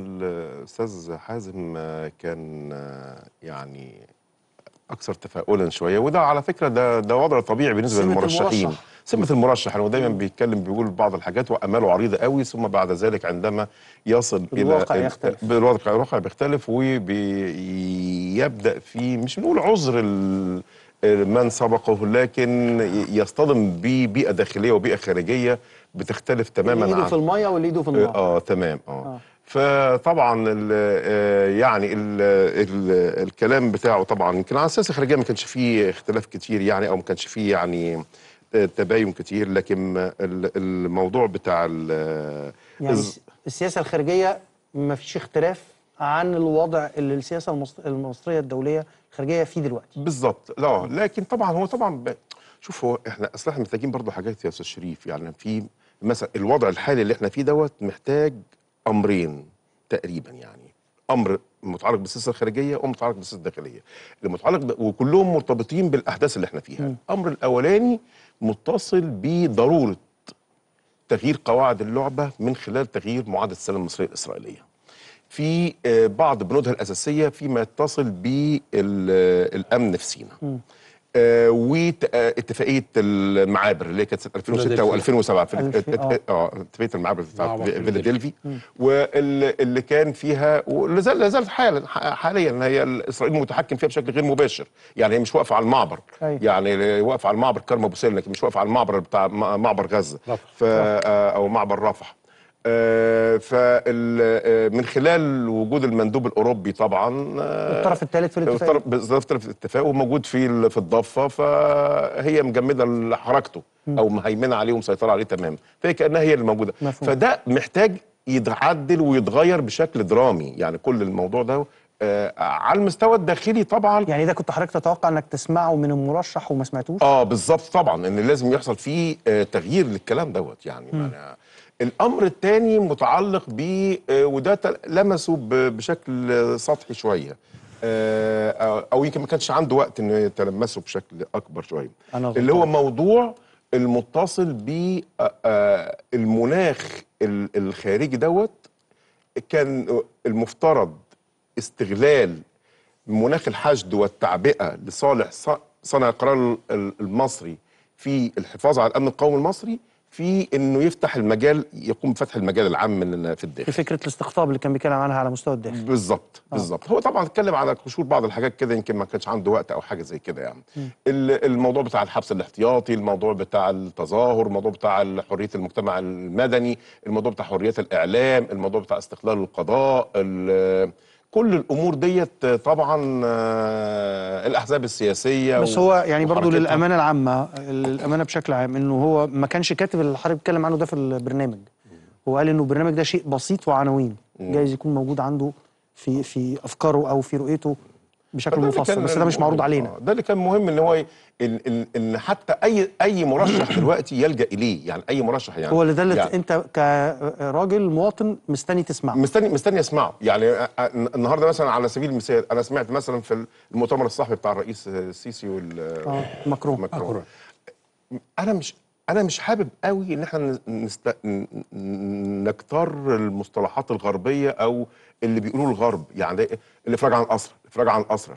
الأستاذ حازم آه، كان آه، يعني أكثر تفاؤلا شوية وده على فكرة ده ده وضع طبيعي بالنسبة سمة للمرشحين المرشح. سمة المرشح هو دايما بيتكلم بيقول بعض الحاجات وأماله عريضة قوي ثم بعد ذلك عندما يصل بالواقع إلى يختلف بالواقع الواقع بيختلف وبيبدأ في مش بنقول عذر من سبقه لكن يصطدم ببيئة داخلية وبيئة خارجيه بتختلف يعني تماما اللي ايده في المية واللي ايده في النار اه تمام اه, آه. فطبعا الـ آه، يعني الـ الـ الكلام بتاعه طبعا يمكن على اساس الخارجيه ما كانش فيه اختلاف كتير يعني او ما كانش فيه يعني آه، تباين كتير لكن الموضوع بتاع يعني السياسه الخارجيه ما فيش اختلاف عن الوضع اللي السياسه المصريه الدوليه الخارجيه فيه دلوقتي بالظبط لا لكن طبعا هو طبعا شوف هو احنا اصل احنا محتاجين برضه حاجات يا استاذ شريف يعني في مثلا الوضع الحالي اللي احنا فيه دوت محتاج امرين تقريبا يعني امر متعلق بالسياسه الخارجيه ومتعلق بالسياسه الداخليه المتعلق ب... وكلهم مرتبطين بالاحداث اللي احنا فيها الامر الاولاني متصل بضروره تغيير قواعد اللعبه من خلال تغيير معاهده السلام المصريه الاسرائيليه في آه، بعض بنودها الاساسيه فيما يتصل بالامن في سيناء آه، واتفاقيه آه، المعابر اللي كانت سنه 2006 و2007 آه. اه اتفاقيه المعابر بتاعت فيلادلفي واللي كان فيها ولا زالت حالا حاليا هي اسرائيل متحكم فيها بشكل غير مباشر يعني هي مش واقفه على المعبر أيوة. يعني واقفه على المعبر كرم ابو سلمك مش واقفه على المعبر بتاع معبر غزه ف او معبر رفح آه، فمن آه، خلال وجود المندوب الاوروبي طبعا آه، الطرف الثالث في الاتفاق الطرف الاتفاق وموجود في في الضفه فهي مجمده حركته او مهيمنه عليه ومسيطره عليه تماما فهي كانها هي اللي موجوده مفهوم. فده محتاج يتعدل ويتغير بشكل درامي يعني كل الموضوع ده آه على المستوى الداخلي طبعا يعني ده كنت حضرتك تتوقع انك تسمعه من المرشح وما سمعتوش اه بالظبط طبعا ان لازم يحصل فيه آه تغيير للكلام دوت يعني الامر الثاني متعلق ب آه، وده لمسه بشكل سطحي شويه آه، آه، او يمكن ما كانش عنده وقت انه يتلمسه بشكل اكبر شويه اللي هو موضوع المتصل ب المناخ الخارجي دوت كان المفترض استغلال مناخ الحشد والتعبئه لصالح صانع القرار المصري في الحفاظ على الامن القومي المصري في انه يفتح المجال يقوم بفتح المجال العام في الداخل في فكره الاستقطاب اللي كان بيتكلم عنها على مستوى الداخل بالظبط آه. بالظبط هو طبعا اتكلم على قشور بعض الحاجات كده يمكن ما كانش عنده وقت او حاجه زي كده يعني م. الموضوع بتاع الحبس الاحتياطي الموضوع بتاع التظاهر الموضوع بتاع حريه المجتمع المدني الموضوع بتاع حريه الاعلام الموضوع بتاع استقلال القضاء كل الامور ديت طبعا آه، الاحزاب السياسيه بس هو يعني برضه للامانه العامه الامانه بشكل عام انه هو ما كانش كاتب اللي حضرتك بتتكلم عنه ده في البرنامج هو قال انه البرنامج ده شيء بسيط وعناوين جايز يكون موجود عنده في في افكاره او في رؤيته بشكل مفصل بس ده مش معروض علينا آه، ده اللي كان مهم ان هو ان حتى اي اي مرشح دلوقتي يلجا اليه يعني اي مرشح يعني هو اللي ده اللي يعني انت كراجل مواطن مستني تسمعه مستني مستني اسمعه يعني آه، آه، النهارده مثلا على سبيل المثال انا سمعت مثلا في المؤتمر الصحفي بتاع الرئيس السيسي وال آه انا مش انا مش حابب قوي ان احنا نست... نكتر المصطلحات الغربيه او اللي بيقولوه الغرب يعني الافراج عن الاصل افراج عن الاسرى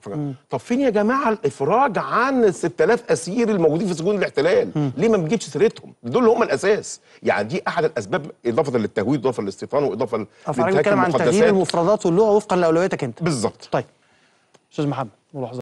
طب فين يا جماعه الافراج عن ال 6000 اسير الموجودين في سجون الاحتلال مم. ليه ما بنجيبش سيرتهم دول اللي هم الاساس يعني دي احد الاسباب اضافه للتهويد اضافه للاستيطان واضافه لانتهاك المقدسات عن تغيير المفردات واللغه وفقا لاولوياتك انت بالظبط طيب استاذ محمد ملاحظه